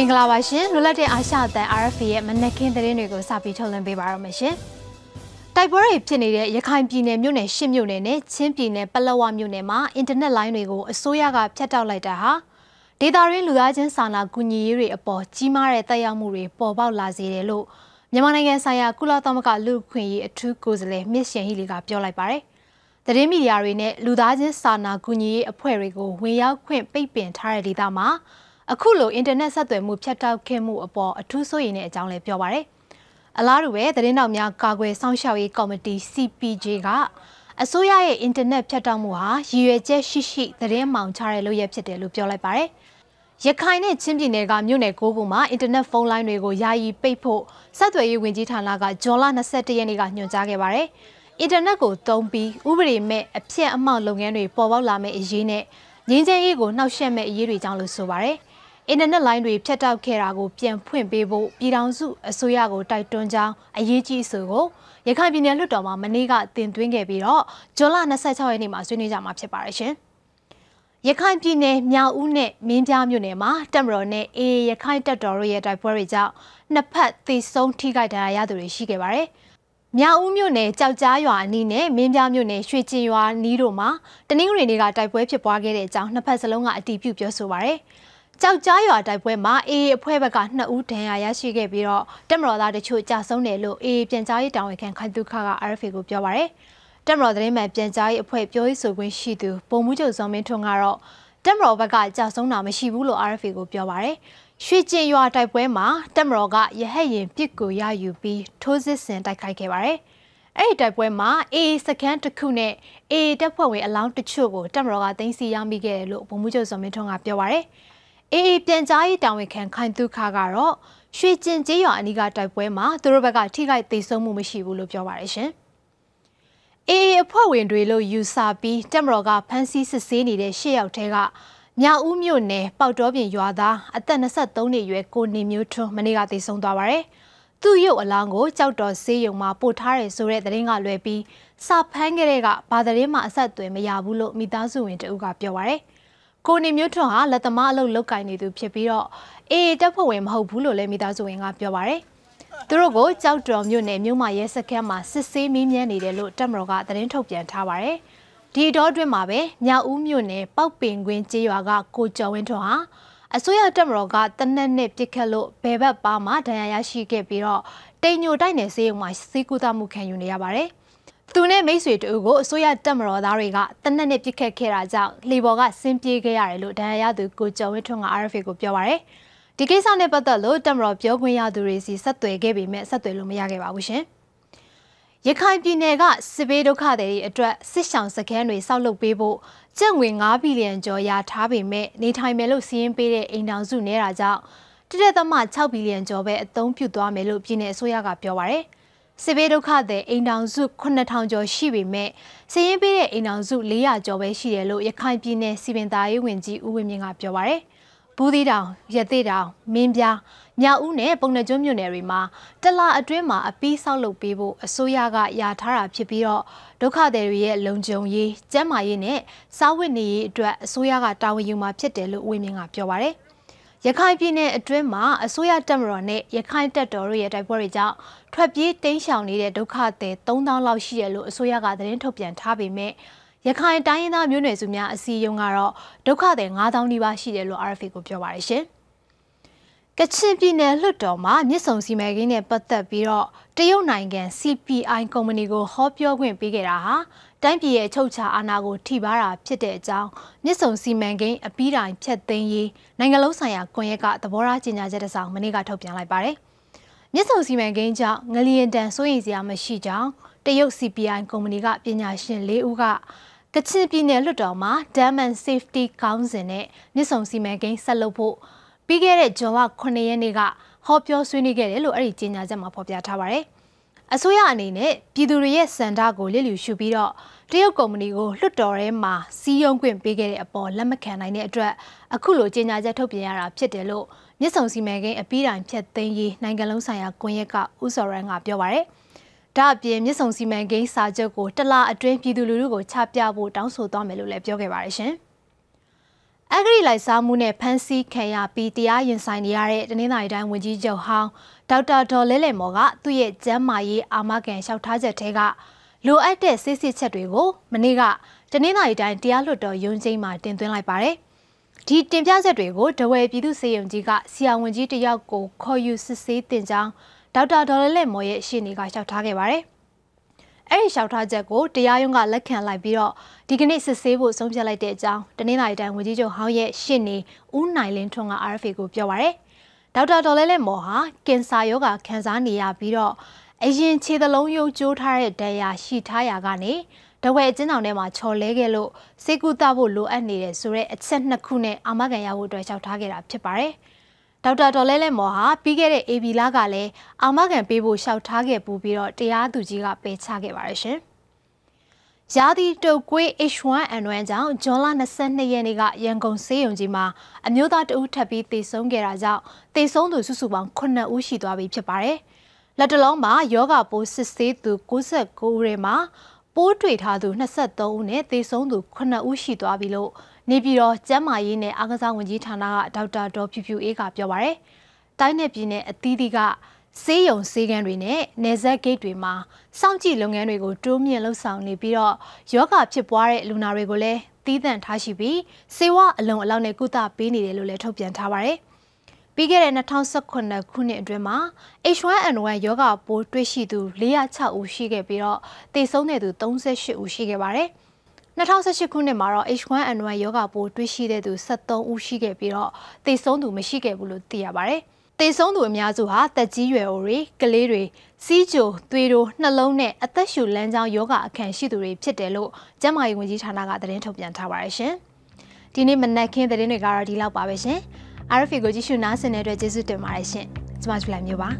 မင်္ဂလာပါရှင်လွတ်လပ်တဲ့အာရှအသံ RFA ရဲ့မနက်ခင်းသတင်းတွေကိုစပြီးထုတ်လွှင့်ပေးပါရမရှင်တိုက်ပွဲတွေဖြစ်နေတဲ့ရခိုင်ပြည်နယ်မြို့နယ်ရှစ်မြို့နယ်နဲ့ချင်းပြည်နယ်ပလောဝမြို့နယ်မှာအင်တာနက်လိုင်းတွေကိုအစိုးရကဖြတ်တောက်လိုက်တာဟာဒေတာရင်းလူသားချင်းစာနာကူညီရေးတွေအပေါ်ကြီးမားတဲ့တက်ရောက်မှုတွေပေါ်ပေါက်လာစေတယ်လို့မြန်မာနိုင်ငံဆိုင်ရာကုလသမဂ္ဂလူ့ခွင့်ရေးအထူးကိုယ်စားလှယ်မြစ်ရှင်ဟီလီကပြောလိုက်ပါတယ်။သတင်းမီဒီယာတွေနဲ့လူသားချင်းစာနာကူညီရေးအဖွဲ့တွေကိုဝင်ရောက်ခွင့်ပိတ်ပင်ထားတဲ့ဒေသမှာအခုလိုအင်တာနက်ဆက်သွယ်မှုဖြတ်တောက်ခဲ့မှုအပေါ်အထူးစိုးရိမ်တဲ့အကြောင်းလည်းပြောပါရယ်အလားတူပဲသတင်းတောက်များကာကွယ်စောင့်ရှောက်ရေးကော်မတီ CPJ ကအစိုးရရဲ့အင်တာနက်ဖြတ်တောက်မှုဟာရည်ရွယ်ချက်ရှိရှိသတင်းမှောင်ချတဲ့လုပ်ရဖြစ်တယ်လို့ပြောလိုက်ပါရယ်ရခိုင်နဲ့ချင်းပြည်နယ်ကမြို့နယ်ကိုးပုံမှာအင်တာနက်ဖုန်းလိုင်းတွေကိုယာယီပိတ်ဖို့ဆက်သွယ်ရေးဝန်ကြီးဌာနကဂျွန်လ21ရက်နေ့ကညွှန်ကြားခဲ့ပါတယ်။အင်တာနက်ကိုသုံးပြီးဥပဒေမဲ့အပြည့်အမောက်လုပ်ငန်းတွေပေါ်ပေါက်လာမယ့်အရေးနဲ့ငြင်းချဲရေးကိုနှောက်ယှက်မဲ့အရေးတွေကြောင့်လို့ဆိုပါတယ်အင်တာနက်လိုင်းတွေဖြတ်တောက်ခဲ့တာကိုပြန်ဖွင့်ပေးဖို့ပြည်ထောင်စုအစိုးရကို တိုက်တွန်းကြောင်းအရေးကြီးဆိုကိုရခိုင်ပြည်နယ်လွှတ်တော်မှာမနေ့ကတင်သွင်းခဲ့ပြီးတော့ဇွန်လ26ရက်နေ့မှာဆွေးနွေးကြမှာဖြစ်ပါတယ်ရှင်။ရခိုင်ပြည်နယ်မြောက်ဦးနဲ့မင်းပြားမြို့နယ်မှာတပ်မတော်နဲ့အေအေရခိုင်တပ်တော်တို့ရဲ့တိုက်ပွဲတွေကြောင့်နှစ်ဖက်သေဆုံးထိခိုက်ဒဏ်ရာရသူတွေရှိခဲ့ပါတယ်။မြောက်ဦးမြို့နယ်ကြောက်ကြားရွာအနီးနဲ့မင်းပြမြို့နယ်ရွှေကျင်ရွာနီးတို့မှာတနင်္ဂနွေနေ့ကတိုက်ပွဲဖြစ်ပွားခဲ့တဲ့အကြောင်းနှစ်ဖက်စလုံးကအတည်ပြုပြောဆိုပါရယ်။ကြောက်ကြားရွာတိုက်ပွဲမှာ AA အဖွဲ့ဘက်က2ဦးဒဏ်ရာရရှိခဲ့ပြီးတော့တပ်မတော်သားတချို့ကြာဆုံးတယ်လို့ AA ပြန်ကြားရေးတာဝန်ခံခိုင်သူခါက RFA ကိုပြောပါရယ်တပ်မတော်သတင်းမှန်ပြန်ကြားရေးအဖွဲ့ပြောရေးဆိုခွင့်ရှိသူဗိုလ်မှူးချုပ်စောမင်းထွန်းကတော့တပ်မတော်ဘက်ကကြာဆုံးတာမရှိဘူးလို့ RFA ကိုပြောပါရယ်ရွှေကျင်ရွာတိုက်ပွဲမှာတပ်မတော်ကရဟတ်ရင်ပစ်ကိုရယူပြီးထိုးစစ်ဆင်တိုက်ခိုက်ခဲ့ပါရယ်အဲ့ဒီတိုက်ပွဲမှာ AA စခန်းတစ်ခုနဲ့ AA တပ်ဖွဲ့ဝင်အလောင်းတချို့ကိုတပ်မတော်ကသိမ်းဆည်းရမိခဲ့တယ်လို့ဗိုလ်မှူးချုပ်စောမင်းထွန်းကပြောပါရယ်။အေအေပြန်ကြားရေးတာဝန်ခံခိုင်သူခါကတော့ရွှေကျင်ကျေးရွာအနီးကတိုက်ပွဲမှာသူတို့ဘက်က ထိခိုက်သေးဆုံးမှုမရှိဘူးလို့ပြောပါတယ်ရှင်။ AA အဖွဲ့ဝင်တွေလို့ယူဆပြီးတက်မတော်ကဖမ်းဆီးစစ်ဆေးနေတဲ့၈ယောက်ထဲကမြောက်ဦးမြို့နယ်ပေါတော်ပြင်ရွာသားအသက်23နှစ်အရွယ်ကိုနေမျိုးထွန်းမနေ့ကသေဆုံးသွားပါတယ်။သူ့ရုပ်အလောင်းကိုကြောက်တော်ဆေးရုံမှာပို့ထားတယ်ဆိုတဲ့သတင်းကလွယ်ပြီးစာဖမ်းခဲ့တဲ့ကဘာသတင်းမှအဆက်အသွယ်မရဘူးလို့မိသားစုဝင်တဦးကပြောပါရယ်။ကိုနေမျိုးထွန်းဟာလက်သမားအလုပ်လုပ်ကင်နေသူဖြစ်ပြီးတော့အေအေတပ်ဖွဲ့ဝင်မဟုတ်ဘူးလို့လည်းမိသားစုဝင်ကပြောပါရယ်သူတို့ကိုကြောက်တော်မြို့နယ်မြို့မရဲစခန်းမှာစစ်ဆေးမင်းမြန်းနေတယ်လို့တပ်မတော်ကသတင်းထုတ်ပြန်ထားပါရယ်ဒီတော့အတွင်းမှာပဲမြောက်ဦးမြို့နယ်ပောက်ပင်ကွင်းကျေးရွာကကိုကျော်ဝင်းထွန်းဟာအစိုးရတပ်မတော်ကတနက်နေ့ပြစ်ခတ်လို့ဘယ်ဘက်ပါမှာဒဏ်ရာရရှိခဲ့ပြီးတော့တိမ်ညိုတိုက်နယ်ဆေးရုံမှာစီးကူတာမှုခံယူနေရပါတယ်။သူနဲ့မိတ်ဆွေတူကိုအစိုးရတပ်မတော်သားတွေကတနက်နေ့ပြစ်ခတ်ခဲ့တာကြောင့်လေပေါ်ကဆင်းပြေးခဲ့ရတယ်လို့ဒဏ်ရာရသူကိုကျော်ဝင်းထွန်းက RFA ကိုပြောပါရယ်ဒီကိစ္စနဲ့ပတ်သက်လို့တပ်မတော်ပြောခွင့်ရသူတွေစီဆက်သွယ်ခဲ့ပေမဲ့ဆက်သွယ်လို့မရခဲ့ပါဘူးရှင်ရခိုင်ပြည်နယ်ကစစ်ဘေးဒုက္ခသည်တွေအတွက်စစ်ဆောင်စခန်းတွေဆောက်လုပ်ပေးဖို့ကျပ်ငွေ9ဘီလီယံကျော်ရထားပေမဲ့နေထိုင်မယ်လို့စီးရင်ပေးတဲ့အိမ်တောင်စုနေတာကြောင့်တိတက်သမ6ဘီလီယံကျော်ပဲအသုံးပြုသွားမယ်လို့ပြည်내အစိုးရကပြောပါရယ်။စစ်ဘေးဒုက္ခသည်အိမ်ထောင်စု9000ကျော်ရှိပေမဲ့စည်ရင်းပေးတဲ့အိမ်ထောင်စု400ကျော်ပဲရှိတယ်လို့ရခိုင်ပြည်နယ်စီပင်သားရေးဝန်ကြီးဦးဝင်းမြင့်ကပြောပါရယ်။ဘူးသီးတောင်၊ရသေးတောင်၊မင်းပြား၊မြောက်ဦးနဲ့ပုံနှကျွန်းမြို့နယ်တွေမှာတလအတွင်းမှာအပီးဆောက်လုပ်ပေးဖို့အစိုးရကယာထားတာဖြစ်ပြီးတော့ဒုက္ခသည်တွေရဲ့လုံခြုံရေး၊ကျန်းမာရေးနဲ့စားဝတ် နေရေးအတွက်အစိုးရကတာဝန်ယူမှာဖြစ်တယ်လို့ဦးဝင်းမြင့်ကပြောပါရယ်။ရခိုင်ပြည်နယ်အတွင်းမှာအစိုးရတပ်မတော်နဲ့ရခိုင်တပ်တော်တို့ရဲ့တိုက်ပွဲတွေကြောင့်ထွက်ပြေးတိမ်းရှောင်နေတဲ့ဒုက္ခသည်3000လောက်ရှိတယ်လို့အစိုးရကသတင်းထုတ်ပြန်ထားပေမဲ့ရခိုင်တိုင်းရင်းသားမျိုးနွယ်စုများအစည်းအရုံးကတော့ဒုက္ခသည်9000နီးပါးရှိတယ်လို့ RFA ကိုပြောပါရရှင်။ကချင်ပြည်နယ်လွှတ်တော်မှာမြစ်ဆုံစီမံကိန်းနဲ့ပတ်သက်ပြီးတော့တရုတ်နိုင်ငံ CPI ကုမ္ပဏီကိုဟောပြောခွင့်ပေးခဲ့တာဟာတိုင်းပြည်ရဲ့ချုပ်ချာအာဏာကိုထိပါတာဖြစ်တဲ့အကြောင်းမြစ်ဆုံစီမံကိန်းအပြီးတိုင်ဖြတ်သိမ်းရေးနိုင်ငံလုံးဆိုင်ရာကွန်ရက်ကသဘောထားကြေညာချက်တစ်စောင်မနေ့ကထုတ်ပြန်လိုက်ပါတယ်။မြစ်ဆုံစီမံကိန်းကြောင့်ငလျင်တန်စိုးရိမ်စရာမရှိကြောင်းတရုတ် CPI ကုမ္ပဏီကပညာရှင်၄ဦးက ကချင်ပြည်နယ်လွှတ်တော်မှာ Dam and Safety Council နဲ့မြစ်ဆုံစီမံကိန်းဆက်လုပ်ဖို့ပြီးခဲ့တဲ့ဂျွန်လ9ရက်နေ့ကဟောပြောဆွေးနွေးခဲ့တယ်လို့အဲ့ဒီကြေညာချက်မှာဖော်ပြထားပါတယ်။အစိုးရအနေနဲ့ပြည်သူတွေရဲ့စံတာကိုလစ်လျူရှုပြီးတော့တရုတ်ကုမ္ပဏီကိုလွှတ်တော်ထဲမှာစီးယုံခွင့်ပေးခဲ့တဲ့အပေါ်လက်မခံနိုင်တဲ့အတွက်အခုလိုကြေညာချက်ထုတ်ပြန်ရတာဖြစ်တယ်လို့မြစ်ဆုံစီမံကိန်းအပြီးတိုင်ဖြတ်သိမ်းရေးနိုင်ငံလုံးဆိုင်ရာကွန်ရက်ကဦးစောရန်ကပြောပါရယ်။ဒါအပြင်မြစ်ဆုံစီမံကိန်းစာချုပ်ကိုတလအတွင်းပြည်သူလူထုကိုချပြဖို့တောင်းဆိုသွားမယ်လို့လည်းပြောခဲ့ပါရရှင်။တိလိုက်စားမှုနဲ့ဖမ်းဆီးခံရပြီးတရားရင်ဆိုင်နေရတဲ့တနင်္သာရီတိုင်းဝန်ကြီးချုပ်ဟောင်းဒေါက်တာဒေါ်လဲလဲမော်ကသူ့ရဲ့ကျန်းမာရေးအာမခံလျှောက်ထားချက်ထဲကလိုအပ်တဲ့စစ်စစ်ချက်တွေကိုမနေ့ကတနင်္သာရီတိုင်းတရားလွှတ်တော်ရုံးချိန်းမှာတင်သွင်းလိုက်ပါတယ်။ဒီတင်ပြချက်တွေကိုဒဝယ်ပြည်သူ့စေယုံကြီးကဆီယဝန်ကြီးတယောက်ကိုခေါ်ယူစစ်ဆေးတင်ကြောင်းဒေါက်တာဒေါ်လဲလဲမော်ရဲ့အရှိန်တွေကလျှောက်ထားခဲ့ပါတယ်။အဲ့ဒီလျှောက်ထားချက်ကိုတရားရုံးကလက်ခံလိုက်ပြီးတော့ဒီကနေ့စစ်ဆေးဖို့ဆုံးဖြတ်လိုက်တဲ့အကြောင်းတနင်္လာရီတိုင်းဝန်ကြီးချုပ်ဟောင်းရဲ့ရှင့်နေဦးနိုင်လင်းထွန်းက RFA ကိုပြောပါရယ်ဒေါက်တာဒေါ်လဲလဲမော်ဟာကင်ဆာရောဂါခံစားနေရပြီးတော့အရင်ခြေသလုံးယုတ်ကျိုးထားတဲ့ဒဏ်ရာရှိထားရာကနေတဝဲအချင်းဆောင်ထဲမှာချော်လဲခဲ့လို့စေကူတဖို့လိုအပ်နေတယ်ဆိုတဲ့အချက်နှစ်ခုနဲ့အာမခံရဖို့အတွက်လျှောက်ထားခဲ့တာဖြစ်ပါတယ်။ဒေါက်တာဒေါ်လဲလဲမော်ဟာပြီးခဲ့တဲ့ AB လကလည်းအာမခံပေးဖို့လျှောက်ထားခဲ့ပူပြီးတော့တရားသူကြီးကပယ်ချခဲ့ပါတယ်ရှင်။ရာသီတုပ်ကွေး H1N1 ကြောင့်ဇွန်လ22ရက်နေ့ကရန်ကုန်စေယုံကြီးမှာအမျိုးသားတအုပ်ထပ်ပြီးတေဆုံးခဲ့တာကြောင့်တေဆုံးသူစုစုပေါင်း9ဦးရှိသွားပြီဖြစ်ပါတယ်။လက်တလုံးမှာယောဂါပိုးစစ်ဆေးသူ69ဦးထဲမှာပိုးတွေ့ထားသူ23ဦးနဲ့သေဆုံးသူ9ဦးရှိသွားပြီလို့နေပြည်တော်ကျန်းမာရေးနဲ့အားကစားဝန်ကြီးဌာနကဒေါက်တာဒေါ်ဖြူဖြူအေးကပြောပါရယ်။တိုင်းနယ်ပြည်နယ်အသီးသီးကဆေးရုံဆေးကန်းတွေနဲ့နေဆက်ဂိတ်တွေမှာစောင့်ကြည့်လုပ်ငန်းတွေကိုတိုးမြင့်လှုပ်ဆောင်နေပြီးတော့ယောဂဖြစ်ပွားတဲ့လူနာတွေကိုလည်းတီးသန့်ထားရှိပြီးဆေးဝါးအလုံအလောက်နဲ့ကုသပေးနေတယ်လို့လည်းထုတ်ပြန်ထားပါရယ်။ပြီးခဲ့တဲ့2019ခုနှစ်အတွင်းမှာ H1N1 ရောဂါပိုးတွေ့ရှိသူ406ဦးရှိခဲ့ပြီးတော့သေဆုံးတဲ့သူ38ဦးရှိခဲ့ပါတယ်။2018ခုနှစ်မှာတော့ H1N1 ရောဂါပိုးတွေ့ရှိတဲ့သူ73ဦးရှိခဲ့ပြီးတော့သေဆုံးသူမရှိခဲ့ဘူးလို့သိရပါတယ်။သေဆုံးသူအများစုဟာတက်ကြီးရွယ်အိုတွေကလေးတွေစီးကြိုသွေးတို့နှလုံးနဲ့အသက်ရှူလမ်းကြောင်းရောဂါအခံရှိသူတွေဖြစ်တယ်လို့ကျန်းမာရေးဝန်ကြီးဌာနကသတင်းထုတ်ပြန်ထားပါတယ်ရှင်။ဒီနေ့မနက်ခင်းသတင်းတွေကတော့ဒီလောက်ပါပဲရှင်။ RFA ကိုကြည့်ရှုနားဆင်တဲ့အတွက်ကျေးဇူးတင်ပါတယ်ရှင်။ကျွန်မဇူလိုင်မျိုးပါ။